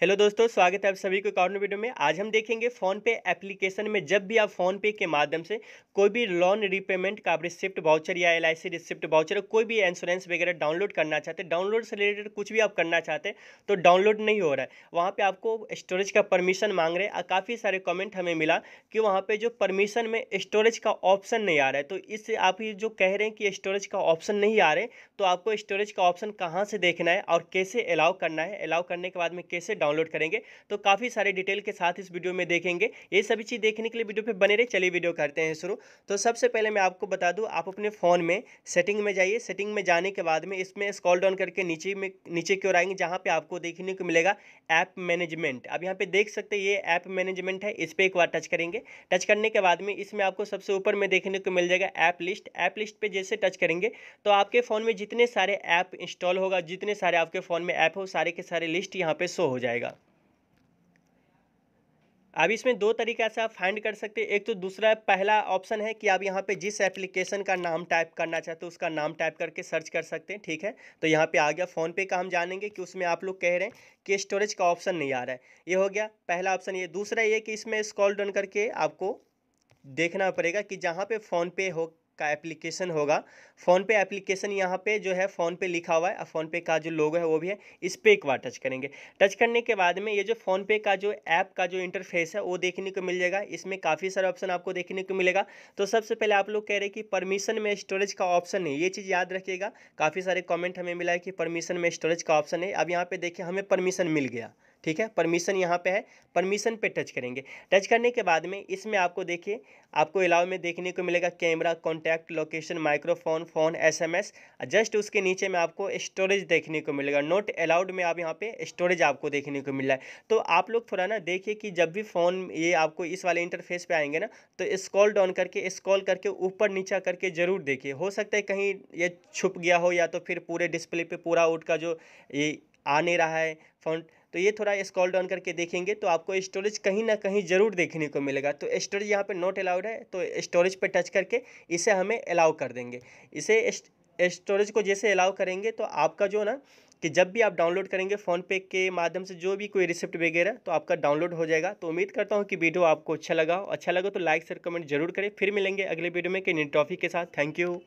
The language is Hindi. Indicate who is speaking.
Speaker 1: हेलो दोस्तों स्वागत है आप सभी को कॉर्नर वीडियो में आज हम देखेंगे फ़ोन पे एप्लीकेशन में जब भी आप फ़ोन पे के माध्यम से कोई भी लोन रिपेमेंट का आप रिसिप्ट वाउचर या L I C receipt voucher कोई भी इंश्योरेंस वगैरह डाउनलोड करना चाहते हैं डाउनलोड से रिलेटेड कुछ भी आप करना चाहते हैं तो डाउनलोड नहीं हो रहा है वहाँ पर आपको स्टोरेज का परमिशन मांग रहे हैं काफ़ी सारे कमेंट हमें मिला कि वहाँ पर जो परमिशन में स्टोरेज का ऑप्शन नहीं आ रहा है तो इससे आप ये जो कह रहे हैं कि स्टोरेज का ऑप्शन नहीं आ रहे तो आपको स्टोरेज का ऑप्शन कहाँ से देखना है और कैसे अलाउ करना है अलाउ करने के बाद में कैसे डाउनलोड करेंगे तो काफ़ी सारे डिटेल के साथ इस वीडियो में देखेंगे ये सभी चीज़ देखने के लिए वीडियो पर बने रहे चलिए वीडियो करते हैं शुरू तो सबसे पहले मैं आपको बता दूँ आप अपने फ़ोन में सेटिंग में जाइए सेटिंग में जाने के बाद में इसमें स्कॉल डाउन करके नीचे में नीचे की ओर आएंगे जहाँ पर आपको देखने को मिलेगा ऐप मैनेजमेंट आप यहाँ पर देख सकते ये ऐप मैनेजमेंट है इस पर एक बार टच करेंगे टच करने के बाद में इसमें आपको सबसे ऊपर में देखने को मिल जाएगा ऐप लिस्ट ऐप लिस्ट पे जैसे टच करेंगे तो आपके फ़ोन में जितने सारे ऐप इंस्टॉल होगा जितने सारे आपके फ़ोन में ऐप हो सारे के सारे लिस्ट यहाँ पे शो हो जाएगा जाएगा अब इसमें दो तरीक़ा से आप फाइंड कर सकते हैं एक तो दूसरा पहला ऑप्शन है कि आप यहाँ पे जिस एप्लीकेशन का नाम टाइप करना चाहते हो उसका नाम टाइप करके सर्च कर सकते हैं ठीक है तो यहाँ पे आ गया फ़ोनपे का हम जानेंगे कि उसमें आप लोग कह रहे हैं कि स्टोरेज का ऑप्शन नहीं आ रहा है ये हो गया पहला ऑप्शन ये दूसरा ये कि इसमें स्कॉल डन करके आपको देखना पड़ेगा कि जहाँ पे फ़ोनपे हो का एप्लीकेशन होगा फ़ोनपे एप्लीकेशन यहाँ पे जो है फ़ोनपे लिखा हुआ है और फ़ोनपे का जो लोगो है वो भी है इस पर एक बार टच करेंगे टच करने के बाद में ये जो फ़ोनपे का जो ऐप का जो इंटरफेस है वो देखने को मिल जाएगा इसमें काफ़ी सारे ऑप्शन आपको देखने को मिलेगा तो सबसे पहले आप लोग कह रहे कि परमिशन में स्टोरेज का ऑप्शन है ये चीज़ याद रखिएगा काफ़ी सारे कॉमेंट हमें मिला है कि परमिशन में स्टोरेज का ऑप्शन है अब यहाँ पर देखिए हमें परमिशन मिल गया ठीक है परमिशन यहाँ पे है परमिशन पे टच करेंगे टच करने के बाद में इसमें आपको देखिए आपको अलाव में देखने को मिलेगा camera contact location microphone phone SMS just उसके नीचे में आपको स्टोरेज देखने को मिलेगा नोट अलाउड में आप यहाँ पे स्टोरेज आपको देखने को मिल रहा है तो आप लोग थोड़ा ना देखिए कि जब भी फ़ोन ये आपको इस वाले इंटरफेस पर आएंगे ना तो स्कॉल डाउन करके स्कॉल करके ऊपर नीचा करके ज़रूर देखिए हो सकता है कहीं ये छुप गया हो या तो फिर पूरे डिस्प्ले पर पूरा उठ का जो ये आ नहीं रहा है फोन तो ये थोड़ा स्कॉल डाउन करके देखेंगे तो आपको स्टोरेज कहीं ना कहीं ज़रूर देखने को मिलेगा तो स्टोरेज यहाँ पे नॉट अलाउड है तो स्टोरेज पे टच करके इसे हमें अलाउ कर देंगे इसे स्टोरेज को जैसे अलाउ करेंगे तो आपका जो ना कि जब भी आप डाउनलोड करेंगे फ़ोनपे के माध्यम से जो भी कोई रिसिप्ट वगैरह तो आपका डाउनलोड हो जाएगा तो उम्मीद करता हूँ कि वीडियो आपको अच्छा लगा अच्छा लगा तो लाइक शेयर कमेंट जरूर करें फिर मिलेंगे अगले वीडियो में कि ट्रॉफ़ी के साथ थैंक यू